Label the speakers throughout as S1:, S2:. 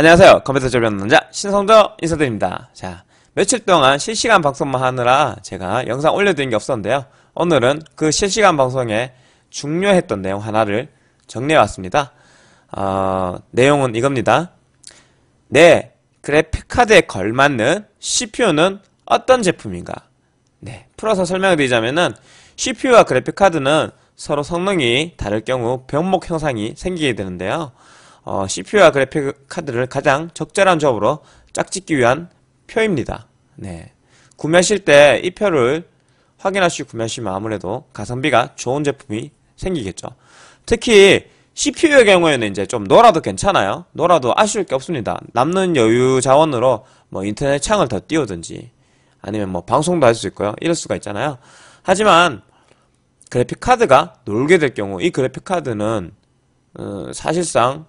S1: 안녕하세요. 컴퓨터 조변 남자 신성도 인사드립니다. 자, 며칠 동안 실시간 방송만 하느라 제가 영상 올려드린 게 없었는데요. 오늘은 그 실시간 방송에 중요했던 내용 하나를 정리해왔습니다. 어, 내용은 이겁니다. 네, 그래픽카드에 걸맞는 CPU는 어떤 제품인가? 네, 풀어서 설명드리자면은 CPU와 그래픽카드는 서로 성능이 다를 경우 병목 현상이 생기게 되는데요. 어, CPU와 그래픽 카드를 가장 적절한 조합으로 짝짓기 위한 표입니다. 네. 구매하실 때 이 표를 확인하시고 구매하시면 아무래도 가성비가 좋은 제품이 생기겠죠. 특히 CPU의 경우에는 이제 좀 놀아도 괜찮아요. 놀아도 아쉬울 게 없습니다. 남는 여유 자원으로 뭐 인터넷 창을 더 띄우든지 아니면 뭐 방송도 할 수 있고요. 이럴 수가 있잖아요. 하지만 그래픽 카드가 놀게 될 경우 이 그래픽 카드는 어, 사실상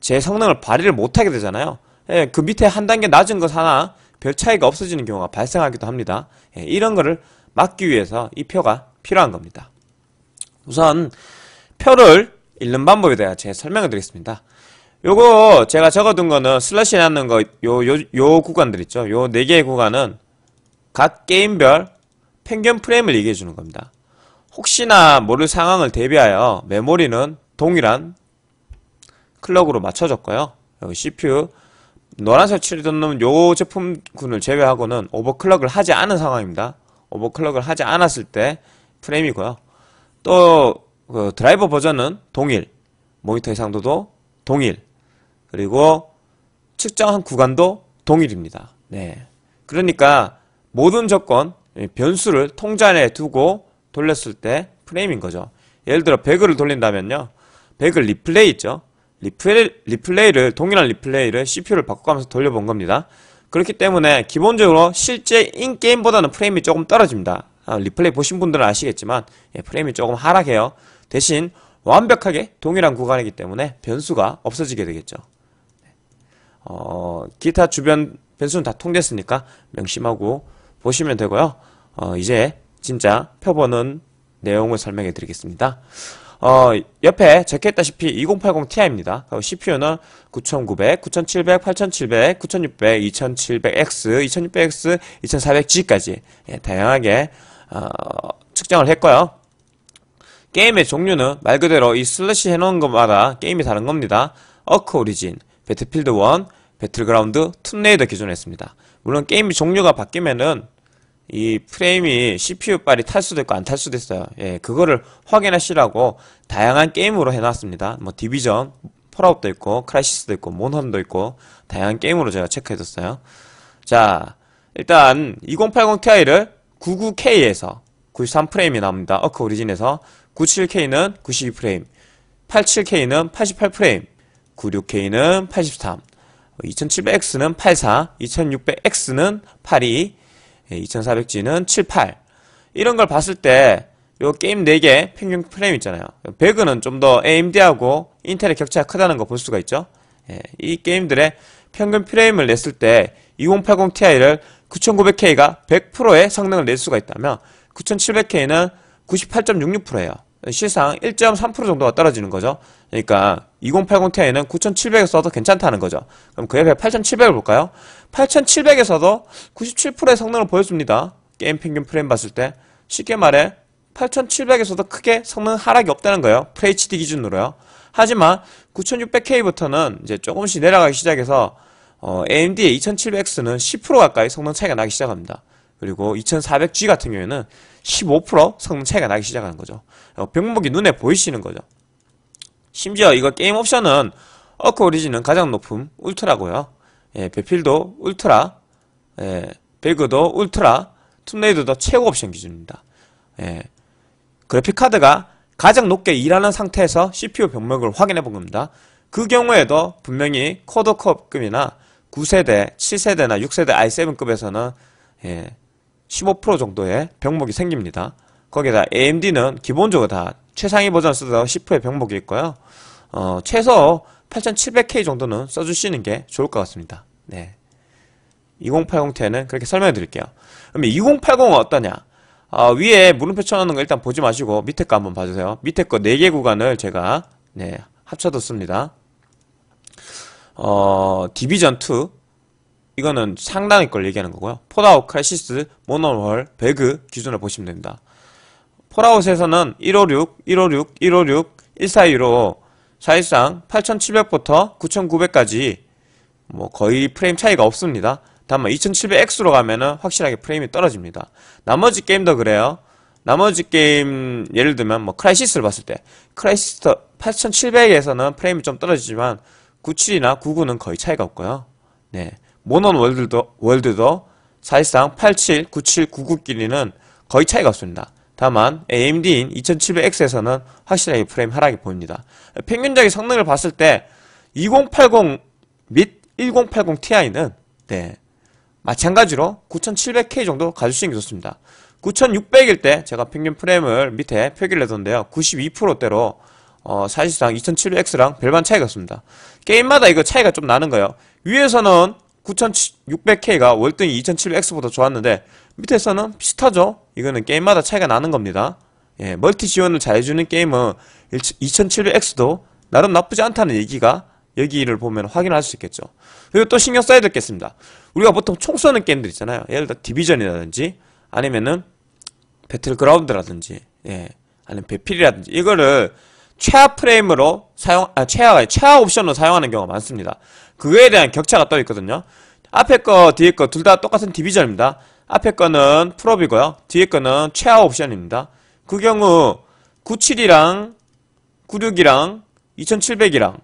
S1: 제 성능을 발휘를 못하게 되잖아요. 예, 그 밑에 한 단계 낮은 것 하나 별 차이가 없어지는 경우가 발생하기도 합니다. 예, 이런 거를 막기 위해서 이 표가 필요한 겁니다. 우선 표를 읽는 방법에 대해 제가 설명을 드리겠습니다. 요거 제가 적어둔 거는 슬러시 나는 거요요요 구간들 있죠. 요 네 개의 구간은 각 게임별 평균 프레임을 얘기해 주는 겁니다. 혹시나 모를 상황을 대비하여 메모리는 동일한 클럭으로 맞춰졌고요. 여기 CPU 노란색 칠도는 요 제품군을 제외하고는 오버클럭을 하지 않은 상황입니다. 오버클럭을 하지 않았을 때 프레임이고요. 또 그 드라이버 버전은 동일, 모니터의 상도도 동일, 그리고 측정한 구간도 동일입니다. 네. 그러니까 모든 조건, 변수를 통자 에 두고 돌렸을 때 프레임인 거죠. 예를 들어 100을 돌린다면요. 100을 리플레이 있죠. 리플레이, 를 동일한 리플레이를 CPU를 바꿔가면서 돌려본 겁니다. 그렇기 때문에 기본적으로 실제 인게임보다는 프레임이 조금 떨어집니다. 아, 리플레이 보신 분들은 아시겠지만 예, 프레임이 조금 하락해요. 대신 완벽하게 동일한 구간이기 때문에 변수가 없어지게 되겠죠. 어, 기타 주변 변수는 다 통됐으니까 명심하고 보시면 되고요. 어, 이제 진짜 펴보는 내용을 설명해 드리겠습니다. 어, 옆에 적혀있다시피 2080ti입니다. CPU는 9900, 9700, 8700, 9600, 2700X, 2600X, 2400G까지 예, 다양하게 어, 측정을 했고요. 게임의 종류는 말 그대로 이 슬래시 해놓은 것마다 게임이 다른 겁니다. 어크 오리진, 배틀필드 1, 배틀그라운드, 툰레이더 기존에 했습니다. 물론 게임의 종류가 바뀌면은 이 프레임이 CPU 빨이 탈 수도 있고 안 탈 수도 있어요. 예, 그거를 확인하시라고 다양한 게임으로 해놨습니다. 뭐 디비전, 폴아웃도 있고, 크라이시스도 있고, 몬헌도 있고 다양한 게임으로 제가 체크해뒀어요. 자, 일단 2080 Ti를 99K에서 93프레임이 나옵니다. 어크 오리진에서 97K는 92프레임, 87K는 88프레임, 96K는 83, 2700X는 84, 2600X는 82, 2400G는 7, 8 이런 걸 봤을 때요 게임 4개 평균 프레임 있잖아요. 배그는 좀 더 AMD하고 인텔의 격차가 크다는 거 볼 수가 있죠. 예, 이 게임들의 평균 프레임을 냈을 때 2080 Ti를 9900K가 100%의 성능을 낼 수가 있다면 9700K는 98.66%예요. 실상 1.3% 정도가 떨어지는 거죠. 그러니까 2080 Ti는 9700에 써도 괜찮다는 거죠. 그럼 그 옆에 8700을 볼까요? 8700에서도 97%의 성능을 보였습니다 게임 평균 프레임 봤을 때 쉽게 말해 8700에서도 크게 성능 하락이 없다는 거예요. FHD 기준으로요. 하지만 9600K부터는 이제 조금씩 내려가기 시작해서 어, AMD의 2700X는 10% 가까이 성능 차이가 나기 시작합니다. 그리고 2400G 같은 경우에는 15% 성능 차이가 나기 시작하는 거죠. 어, 병목이 눈에 보이시는 거죠. 심지어 이거 게임 옵션은 어크 오리진은 가장 높음 울트라고요. 예, 배필도 울트라, 예, 배그도 울트라, 툼레이드도 최고 옵션 기준입니다. 예, 그래픽 카드가 가장 높게 일하는 상태에서 CPU 병력을 확인해 본 겁니다. 그 경우에도 분명히 코드컵급이나 9세대, 7세대나 6세대 i7급에서는 예, 15% 정도의 병목이 생깁니다. 거기다 AMD는 기본적으로 다 최상위 버전 쓰다가 10%의 병목일 거예요. 어, 최소 8700K 정도는 써주시는 게 좋을 것 같습니다. 네. 2080T는 에 그렇게 설명해 드릴게요. 그러 2080은 어떠냐? 어, 위에 물음표 쳐놓는 거 일단 보지 마시고 밑에 거 한번 봐주세요. 밑에 거 4개 구간을 제가 네, 합쳐뒀습니다. 어, 디비전2 이거는 상당히 걸 얘기하는 거고요. 포다우, 크라시스, 모노월, 베그 기준으로 보시면 됩니다. 폴아웃에서는 156, 156, 156, 1415, 사실상 8700부터 9900까지 뭐 거의 프레임 차이가 없습니다. 다만 2700X로 가면은 확실하게 프레임이 떨어집니다. 나머지 게임도 그래요. 나머지 게임 예를 들면 뭐 크라이시스를 봤을 때 크라이시스 8700에서는 프레임이 좀 떨어지지만 97이나 99는 거의 차이가 없고요. 네. 모넌 월드도 월드도 사실상 87, 97, 99끼리는 거의 차이가 없습니다. 다만 AMD인 2700X에서는 확실하게 프레임 하락이 보입니다. 평균적인 성능을 봤을 때 2080 및 1080 Ti는 네, 마찬가지로 9700K 정도 가주시는 게 좋습니다. 9600일 때 제가 평균 프레임을 밑에 표기를 해뒀는데요. 92%대로 어, 사실상 2700X랑 별반 차이가 없습니다. 게임마다 이거 차이가 좀 나는 거예요. 위에서는 9600K가 월등히 2700X보다 좋았는데 밑에서는 비슷하죠. 이거는 게임마다 차이가 나는 겁니다. 예, 멀티 지원을 잘해주는 게임은 2700X도 나름 나쁘지 않다는 얘기가 여기를 보면 확인할 수 있겠죠. 그리고 또 신경 써야 되겠습니다. 우리가 보통 총 쏘는 게임들 있잖아요. 예를 들어 디비전이라든지 아니면은 배틀그라운드라든지 예, 아니면 배필이라든지 이거를 최하 프레임으로 사용 아 최하 최하 옵션으로 사용하는 경우가 많습니다. 그거에 대한 격차가 떠 있거든요. 앞에 거 뒤에 거 둘 다 똑같은 디비전입니다. 앞에 거는 풀업이고요. 뒤에 거는 최하 옵션입니다. 그 경우 97이랑 96이랑 2700이랑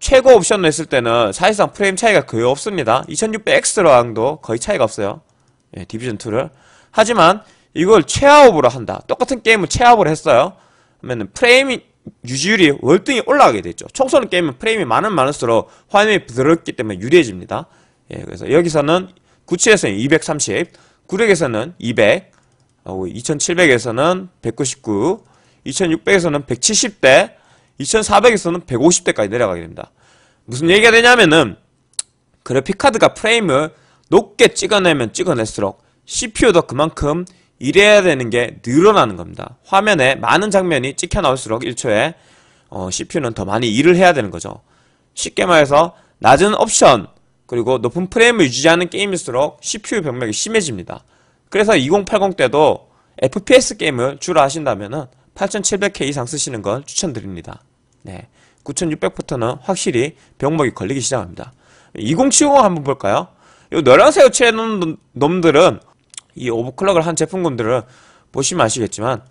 S1: 최고 옵션을 했을 때는 사실상 프레임 차이가 거의 없습니다. 2600X랑도 거의 차이가 없어요. 예, 디비전2를. 하지만 이걸 최하업으로 한다. 똑같은 게임을 최하업으로 했어요. 그러면 프레임이 유지율이 월등히 올라가게 되죠. 총쏘는 게임은 프레임이 많은 많을수록 화면이 부드럽기 때문에 유리해집니다. 예, 그래서 여기서는 구치에서는 230, 구력에서는 200, 2700에서는 199, 2600에서는 170대, 2400에서는 150대까지 내려가게 됩니다. 무슨 얘기가 되냐면은 그래픽카드가 프레임을 높게 찍어내면 찍어낼수록 CPU도 그만큼 일해야 되는 게 늘어나는 겁니다. 화면에 많은 장면이 찍혀 나올수록 1초에 어, CPU는 더 많이 일을 해야 되는 거죠. 쉽게 말해서 낮은 옵션 그리고 높은 프레임을 유지하는 게임일수록 CPU 병력이 심해집니다. 그래서 2080 때도 FPS 게임을 주로 하신다면 8700K 이상 쓰시는 걸 추천드립니다. 네, 9600부터는 확실히 병목이 걸리기 시작합니다. 2070 한번 볼까요? 이 노란색 우체놓은 놈들은 이 오버클럭을 한 제품군들은 보시면 아시겠지만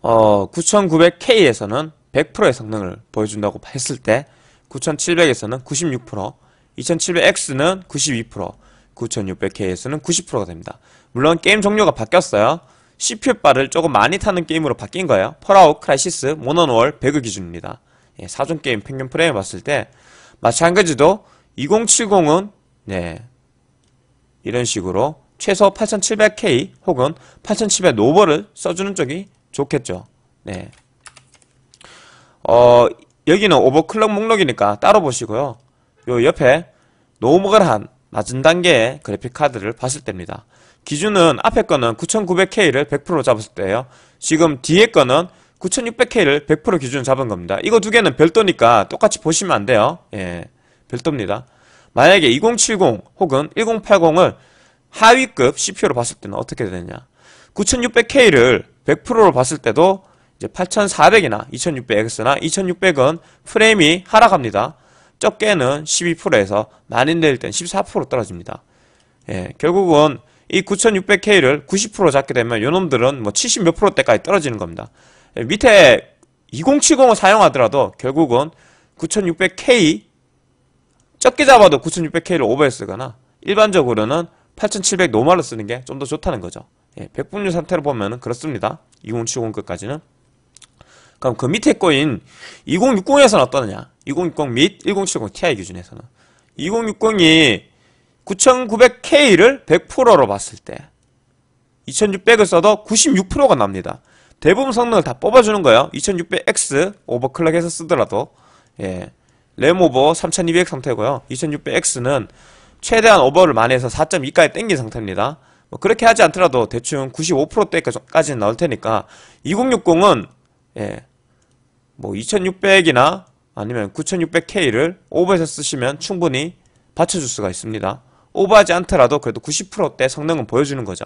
S1: 어, 9900K에서는 100%의 성능을 보여준다고 했을 때 9700에서는 96%, 2700X는 92%, 9600K에서는 90%가 됩니다. 물론 게임 종류가 바뀌었어요. CPU바를 조금 많이 타는 게임으로 바뀐 거예요. 폴아웃 크라이시스, 모노노월 배그 기준입니다. 예, 4종 게임 평균 프레임 봤을 때마찬가지도 2070은 네, 이런 식으로 최소 8700K 혹은 8700 노버를 써주는 쪽이 좋겠죠. 네. 어, 여기는 오버클럭 목록이니까 따로 보시고요. 요 옆에 노멀한 낮은 단계의 그래픽 카드를 봤을 때입니다. 기준은 앞에 거는 9900K를 100% 잡았을 때예요. 지금 뒤에 거는 9600K를 100% 기준 잡은 겁니다. 이거 두 개는 별도니까 똑같이 보시면 안 돼요. 예, 별도입니다. 만약에 2070 혹은 1080을 하위급 CPU로 봤을 때는 어떻게 되느냐. 9600K를 100%로 봤을 때도 이제 8400이나 2600X나 2600은 프레임이 하락합니다. 적게는 12%에서 많인 내릴 땐14% 떨어집니다. 예, 결국은 이 9600K를 90% 잡게 되면 요놈들은 뭐 70 몇 프로 때까지 떨어지는 겁니다. 예, 밑에 2070을 사용하더라도 결국은 9600K 적게 잡아도 9600K를 오버에 쓰거나 일반적으로는 8700 노말로 쓰는 게 좀 더 좋다는 거죠. 예, 백분율 상태로 보면 그렇습니다. 2070 끝까지는. 그럼 그 밑에 거인 2060에서는 어떠느냐? 2060 및 1070 Ti 기준에서는 2060이 9900K를 100%로 봤을 때 2600을 써도 96%가 납니다. 대부분 성능을 다 뽑아주는 거예요. 2600X 오버클럭해서 쓰더라도 예, 램 오버 3200 상태고요. 2600X는 최대한 오버를 많이 해서 4.2까지 땡긴 상태입니다. 뭐 그렇게 하지 않더라도 대충 95%대까지는 나올 테니까 2060은 예, 뭐 2600이나 아니면 9600K를 오버해서 쓰시면 충분히 받쳐줄 수가 있습니다. 오버하지 않더라도 그래도 90%대 성능은 보여주는 거죠.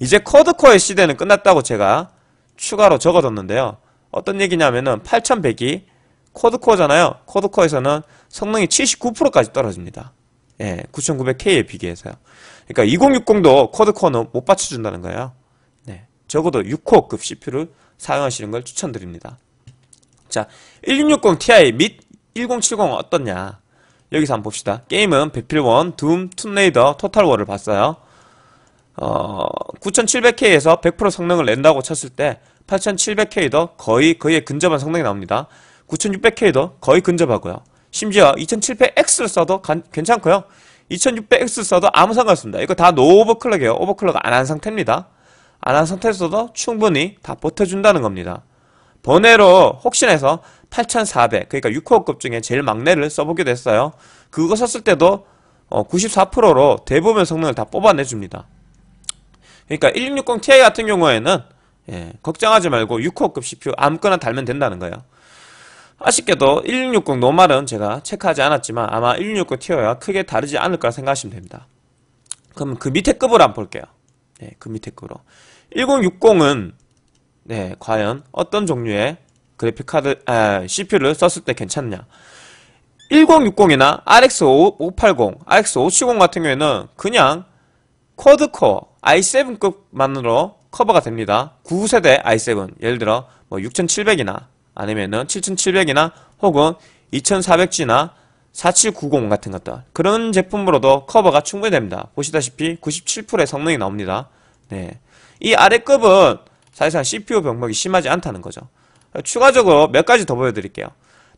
S1: 이제 쿼드코어의 시대는 끝났다고 제가 추가로 적어뒀는데요. 어떤 얘기냐면은 8100이 쿼드코어잖아요. 쿼드코어에서는 성능이 79%까지 떨어집니다. 예, 9900K에 비교해서요. 그러니까 2060도 쿼드코어는 못 받쳐준다는 거예요. 네, 적어도 6코어급 CPU를 사용하시는 걸 추천드립니다. 자, 1660 Ti 및 1070 어떻냐? 여기서 한번 봅시다. 게임은 배필1 둠, 툰레이더, 토탈워를 봤어요. 어, 9700K에서 100% 성능을 낸다고 쳤을 때 8700K도 거의 거의 근접한 성능이 나옵니다. 9600K도 거의 근접하고요. 심지어 2700X를 써도 간, 괜찮고요. 2600X 써도 아무 상관없습니다. 이거 다 노오버클럭이에요. 오버클럭 안 한 상태입니다. 안 한 상태에서도 충분히 다 버텨준다는 겁니다. 번외로 혹시나 해서 8,400 그러니까 6호급 중에 제일 막내를 써보게 됐어요. 그거 썼을 때도 94%로 어, 대부분 성능을 다 뽑아내줍니다. 그러니까 1660ti 같은 경우에는 예, 걱정하지 말고 6호급 CPU 아무거나 달면 된다는 거예요. 아쉽게도 1660 노말은 제가 체크하지 않았지만 아마 1660 티어와 크게 다르지 않을까 생각하시면 됩니다. 그럼 그 밑에 급을 한번 볼게요. 네, 그 밑에 급으로. 1060은 네, 과연 어떤 종류의 그래픽카드, 아, CPU를 썼을 때 괜찮냐. 1060이나 RX580, RX570 같은 경우에는 그냥 쿼드코어 i7급만으로 커버가 됩니다. 9세대 i7, 예를 들어 뭐 6700이나 아니면은 7700이나 혹은 2400G나 4790 같은 것들 그런 제품으로도 커버가 충분히 됩니다. 보시다시피 97%의 성능이 나옵니다. 네. 이 아래급은 사실상 CPU 병목이 심하지 않다는 거죠. 추가적으로 몇 가지 더 보여드릴게요.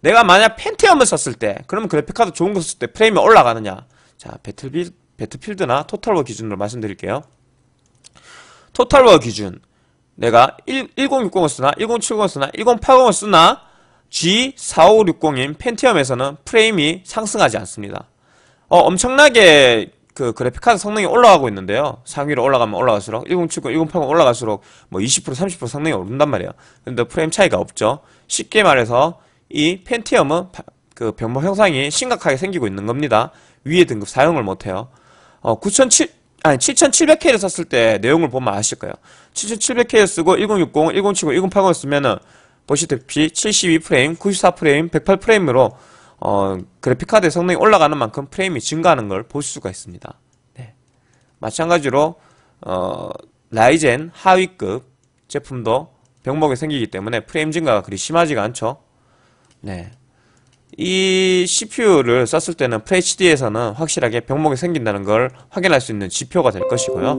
S1: 내가 만약 펜티엄을 썼을 때, 그러면 그래픽카드 좋은 거 썼을 때 프레임이 올라가느냐. 자, 배틀필, 배틀필드나 토탈워 기준으로 말씀드릴게요. 토탈워 기준. 내가 1, 1060을 쓰나, 1070을 쓰나, 1080을 쓰나, G4560인 펜티엄에서는 프레임이 상승하지 않습니다. 어, 엄청나게 그 그래픽카드 성능이 올라가고 있는데요. 상위로 올라가면 올라갈수록 1070, 1080 올라갈수록 뭐 20%, 30% 성능이 오른단 말이에요. 근데 프레임 차이가 없죠. 쉽게 말해서 이 펜티엄은 그 변모 형상이 심각하게 생기고 있는 겁니다. 위에 등급 사용을 못 해요. 어, 9 7 아니 7700K를 썼을 때 내용을 보면 아실 거예요. 7700K를 쓰고 1060, 1070, 1080을 쓰면은 보시다시피 72프레임, 94프레임, 108프레임으로 어, 그래픽카드의 성능이 올라가는 만큼 프레임이 증가하는 걸볼 수가 있습니다. 네. 마찬가지로 어, 라이젠 하위급 제품도 병목이 생기기 때문에 프레임 증가가 그리 심하지가 않죠. 네. 이 CPU를 썼을 때는 FHD에서는 확실하게 병목이 생긴다는 걸 확인할 수 있는 지표가 될 것이고요.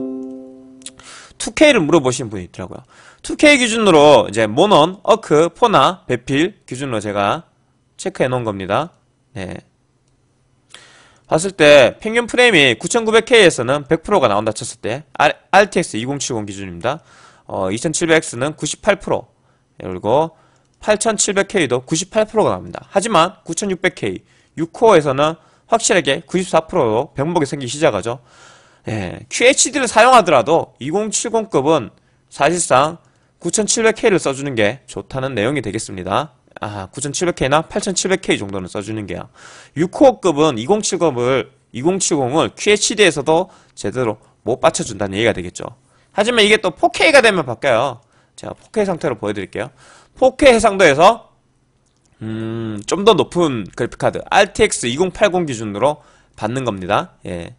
S1: 2K를 물어보신 분이 있더라고요. 2K 기준으로 이제 모넌, 어크, 포나, 배필 기준으로 제가 체크해 놓은 겁니다. 네. 봤을 때 평균 프레임이 9900K에서는 100%가 나온다 쳤을 때 R, t x 2070 기준입니다. 어, 2700X는 98% 그리고 8700K도 98%가 나옵니다. 하지만 9600K 6코어에서는 확실하게 94%로 변복이 생기기 시작하죠. 예, QHD를 사용하더라도 2070급은 사실상 9700K를 써주는 게 좋다는 내용이 되겠습니다. 아, 9700K나 8700K 정도는 써주는 게야. 6코어급은 2070을, 2070을 QHD에서도 제대로 못 받쳐준다는 얘기가 되겠죠. 하지만 이게 또 4K가 되면 바뀌어요. 제가 4K 상태로 보여드릴게요. 4K 해상도에서 음, 좀 더 높은 그래픽카드 RTX 2080 기준으로 받는 겁니다. 예.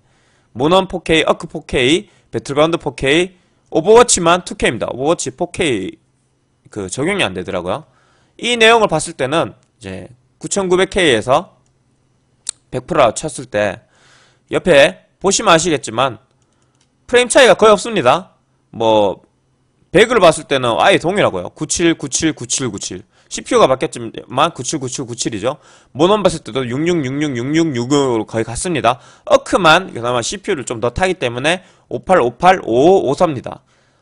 S1: 모넌 4K, 어크 4K, 배틀그라운드 4K, 오버워치만 2K입니다. 오버워치 4K 그 적용이 안 되더라고요. 이 내용을 봤을 때는 이제 9900K에서 100%라 쳤을 때 옆에 보시면 아시겠지만 프레임 차이가 거의 없습니다. 뭐 100을 봤을 때는 아예 동일하고요. 97, 97, 97, 97. CPU가 바뀌었지만 979797이죠. 모논 봤을 때도 6666666으로 거의 같습니다. 어크만 그나마 CPU를 좀 더 타기 때문에 58585553입니다.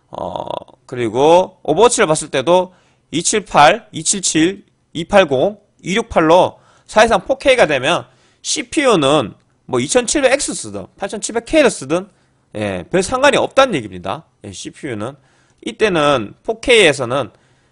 S1: 어, 그리고 오버워치를 봤을 때도 278, 277, 280, 268로 사실상 4K가 되면 CPU는 뭐 2700X 쓰든 8700K를 쓰든 예, 별 상관이 없다는 얘기입니다. 예, CPU는 이때는 4K에서는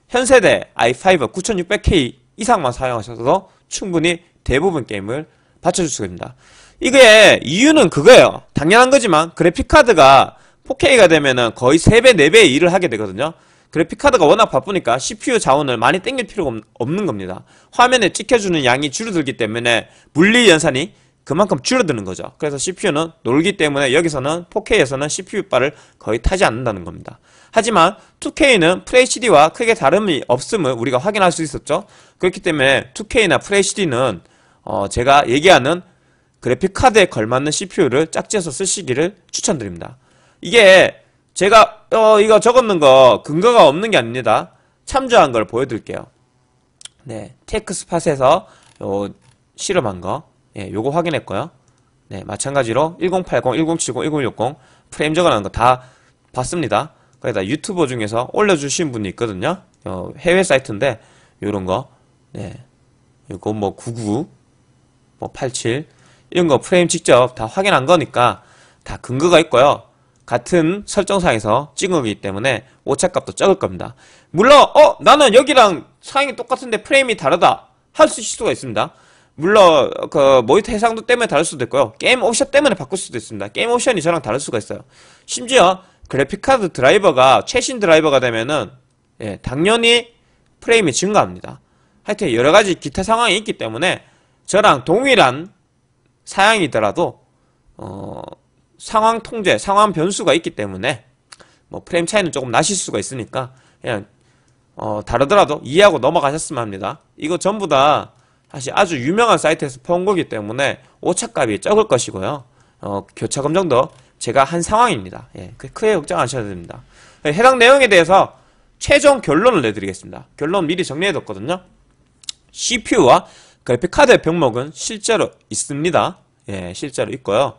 S1: 현세대 i5 9600K 이상만 사용하셔서 충분히 대부분 게임을 받쳐줄 수가 있습니다. 이게 이유는 그거예요. 당연한 거지만 그래픽카드가 4K가 되면은 거의 3배, 4배의 일을 하게 되거든요. 그래픽카드가 워낙 바쁘니까 CPU 자원을 많이 땡길 필요가 없는 겁니다. 화면에 찍혀주는 양이 줄어들기 때문에 물리 연산이 그만큼 줄어드는 거죠. 그래서 CPU는 놀기 때문에 여기서는 4K에서는 c p u 빨을 거의 타지 않는다는 겁니다. 하지만 2K는 FHD와 크게 다름이 없음을 우리가 확인할 수 있었죠. 그렇기 때문에 2K나 FHD는 어 제가 얘기하는 그래픽카드에 걸맞는 CPU를 짝지어서 쓰시기를 추천드립니다. 이게 제가 어, 이거 적었는 거 근거가 없는 게 아닙니다. 참조한 걸 보여드릴게요. 네, 테크 스팟에서 요 실험한 거, 예, 요거 확인했고요. 네, 마찬가지로 1080, 1070, 1060 프레임 적어놓은 거 다 봤습니다. 거기다 유튜버 중에서 올려주신 분이 있거든요. 어, 해외 사이트인데 요런 거, 네, 요거 뭐 99, 뭐 87 이런 거 프레임 직접 다 확인한 거니까 다 근거가 있고요. 같은 설정상에서 찍은 거기 때문에 오차값도 적을 겁니다. 물론 어 나는 여기랑 상황이 똑같은데 프레임이 다르다 할 수 있을 수가 있습니다. 물론 그 모니터 해상도 때문에 다를 수도 있고요. 게임 옵션 때문에 바꿀 수도 있습니다. 게임 옵션이 저랑 다를 수가 있어요. 심지어 그래픽카드 드라이버가 최신 드라이버가 되면은 예, 당연히 프레임이 증가합니다. 하여튼 여러 가지 기타 상황이 있기 때문에 저랑 동일한 사양이더라도 어 상황 통제, 상황 변수가 있기 때문에 뭐 프레임 차이는 조금 나실 수가 있으니까 그냥 어, 다르더라도 이해하고 넘어가셨으면 합니다. 이거 전부 다 사실 아주 유명한 사이트에서 퍼온 거기 때문에 오차값이 적을 것이고요. 어, 교차 검정도 제가 한 상황입니다. 예, 그 크게 걱정 안 하셔도 됩니다. 예, 해당 내용에 대해서 최종 결론을 내드리겠습니다. 결론 미리 정리해뒀거든요. CPU와 그래픽카드의 병목은 실제로 있습니다. 예, 실제로 있고요.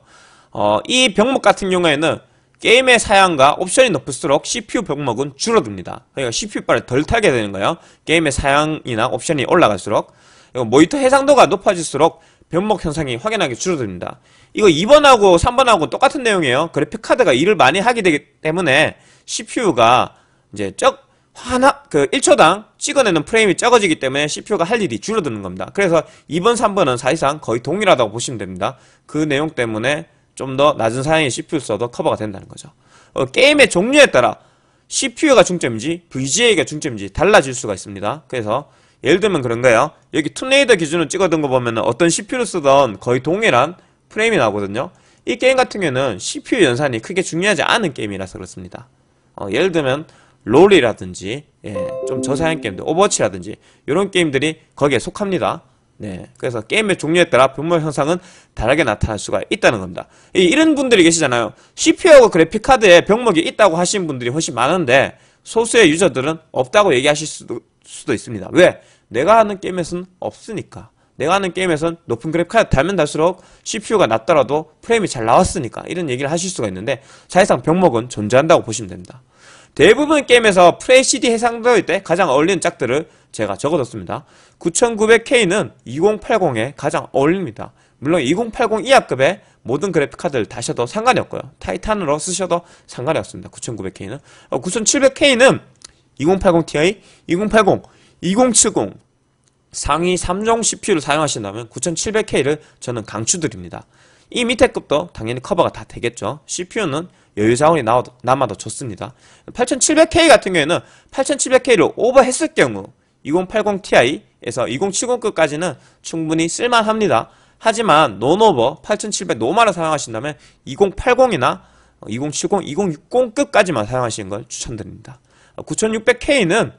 S1: 어, 이 병목 같은 경우에는 게임의 사양과 옵션이 높을수록 CPU 병목은 줄어듭니다. 그러니까 c p u 빨를덜 타게 되는 거예요. 게임의 사양이나 옵션이 올라갈수록 모니터 해상도가 높아질수록 병목 현상이 확연하게 줄어듭니다. 이거 2번하고 3번하고 똑같은 내용이에요. 그래픽 카드가 일을 많이 하게 되기 때문에 CPU가 이제 적 하나 그 1초당 찍어내는 프레임이 적어지기 때문에 CPU가 할 일이 줄어드는 겁니다. 그래서 2번, 3번은 사실상 거의 동일하다고 보시면 됩니다. 그 내용 때문에 좀더 낮은 사양의 CPU 써도 커버가 된다는 거죠. 어, 게임의 종류에 따라 CPU가 중점인지 VGA가 중점인지 달라질 수가 있습니다. 그래서 예를 들면 그런 가요 여기 투레이더 기준으로 찍어둔 거 보면 어떤 CPU를 쓰던 거의 동일한 프레임이 나오거든요. 이 게임 같은 경우는 CPU 연산이 크게 중요하지 않은 게임이라서 그렇습니다. 어, 예를 들면 롤이라든지 예, 좀 저사양 게임들, 오버워치라든지 이런 게임들이 거기에 속합니다. 네. 네. 그래서 게임의 종류에 따라 분모 현상은 다르게 나타날 수가 있다는 겁니다. 이, 런 분들이 계시잖아요. CPU하고 그래픽카드에 병목이 있다고 하신 분들이 훨씬 많은데 소수의 유저들은 없다고 얘기하실 수도, 수도 있습니다. 왜? 내가 하는 게임에서는 없으니까. 내가 하는 게임에선 높은 그래픽카드 달면 달수록 CPU가 낮더라도 프레임이 잘 나왔으니까 이런 얘기를 하실 수가 있는데 사실상 병목은 존재한다고 보시면 됩니다. 대부분 게임에서 프레시디 해상도일때 가장 어울리는 짝들을 제가 적어뒀습니다. 9900K는 2080에 가장 어울립니다. 물론 2080 이하급의 모든 그래픽카드를 다셔도 상관이 없고요. 타이탄으로 쓰셔도 상관이 없습니다. 9900K는. 어, 9700K는 2080 Ti, 2080, 2070 상위 3종 CPU를 사용하신다면 9700K를 저는 강추드립니다. 이 밑에 급도 당연히 커버가 다 되겠죠. CPU는 여유 자원이 남아도 좋습니다. 8700K 같은 경우에는 8700K를 오버했을 경우 2080ti에서 2070급까지는 충분히 쓸만합니다. 하지만 논오버 8700 노마를 사용하신다면 2080이나 2070, 2060급까지만 사용하시는 걸 추천드립니다. 9600K는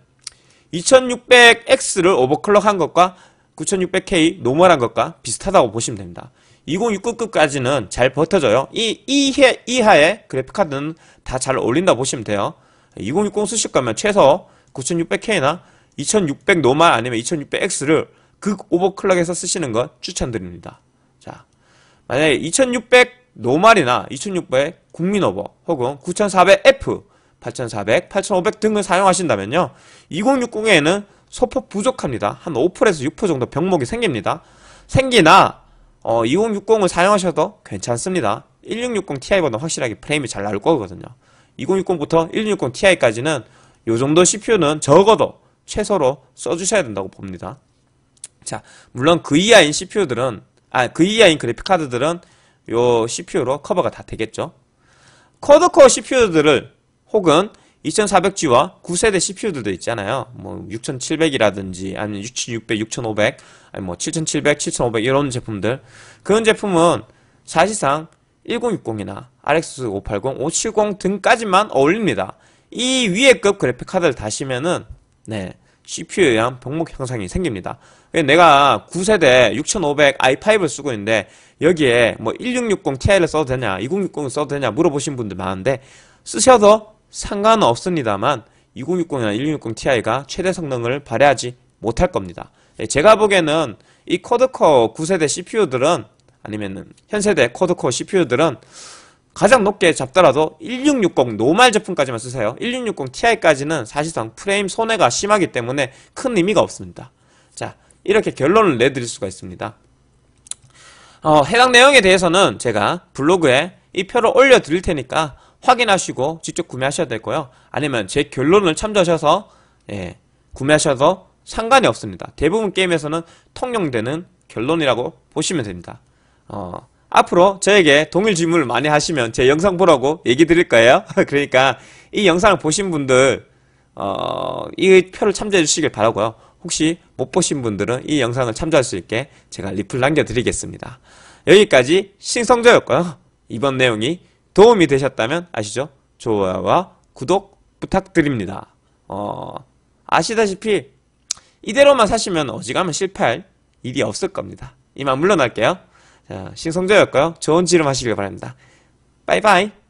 S1: 2600X를 오버클럭한 것과 9600K 노멀한 것과 비슷하다고 보시면 됩니다. 2069급까지는 잘 버텨져요. 이, 이하, 이하의 그래픽카드는 다잘 어울린다 보시면 돼요. 2060 쓰실 거면 최소 9600K나 2600 노말 아니면 2600X를 극 오버클럭에서 쓰시는 건 추천드립니다. 자, 만약에 2600 노말이나 2600 국민 오버 혹은 9400F, 8400, 8500 등을 사용하신다면요. 2060에는 소폭 부족합니다. 한 5%에서 6% 정도 병목이 생깁니다. 생기나 어, 2060을 사용하셔도 괜찮습니다. 1660ti보다 확실하게 프레임이 잘 나올 거거든요. 2060부터 1660ti까지는 요 정도 CPU는 적어도 최소로 써주셔야 된다고 봅니다. 자, 물론 그 이하인 CPU들은, 아, 그 이하인 그래픽카드들은 요 CPU로 커버가 다 되겠죠. 쿼드코어 CPU들을 혹은 2400G와 9세대 CPU들도 있잖아요. 뭐 6700이라든지 아니면 6600, 6500, 아니 뭐 7700, 7500 이런 제품들. 그런 제품은 사실상 1060이나 RX 580, 570 등까지만 어울립니다. 이 위에 급 그래픽 카드를 다시면은 네. CPU에 의한 병목 현상이 생깁니다. 내가 9세대 6500 i5를 쓰고 있는데 여기에 뭐1660 Ti를 써도 되냐, 2060을 써도 되냐 물어보신 분들 많은데 쓰셔서 상관 없습니다만 2060이나 1660 Ti가 최대 성능을 발휘하지 못할 겁니다. 네, 제가 보기에는 이 쿼드코어 9세대 CPU들은 아니면은 현세대 쿼드코어 CPU들은 가장 높게 잡더라도 1660 노말 제품까지만 쓰세요. 1660 Ti까지는 사실상 프레임 손해가 심하기 때문에 큰 의미가 없습니다. 자, 이렇게 결론을 내드릴 수가 있습니다. 어, 해당 내용에 대해서는 제가 블로그에 이 표를 올려드릴 테니까 확인하시고 직접 구매하셔야 되고요 아니면 제 결론을 참조하셔서 예, 구매하셔도 상관이 없습니다. 대부분 게임에서는 통용되는 결론이라고 보시면 됩니다. 어, 앞으로 저에게 동일 질문을 많이 하시면 제 영상 보라고 얘기 드릴 거예요. 그러니까 이 영상을 보신 분들 어, 이 표를 참조해 주시길 바라고요. 혹시 못 보신 분들은 이 영상을 참조할 수 있게 제가 리플 남겨드리겠습니다. 여기까지 신성자였고요 이번 내용이 도움이 되셨다면 아시죠? 좋아요와 구독 부탁드립니다. 어, 아시다시피 이대로만 사시면 어지간하면 실패할 일이 없을 겁니다. 이만 물러날게요. 자, 신성재였고요. 좋은 지름 하시길 바랍니다. 바이바이.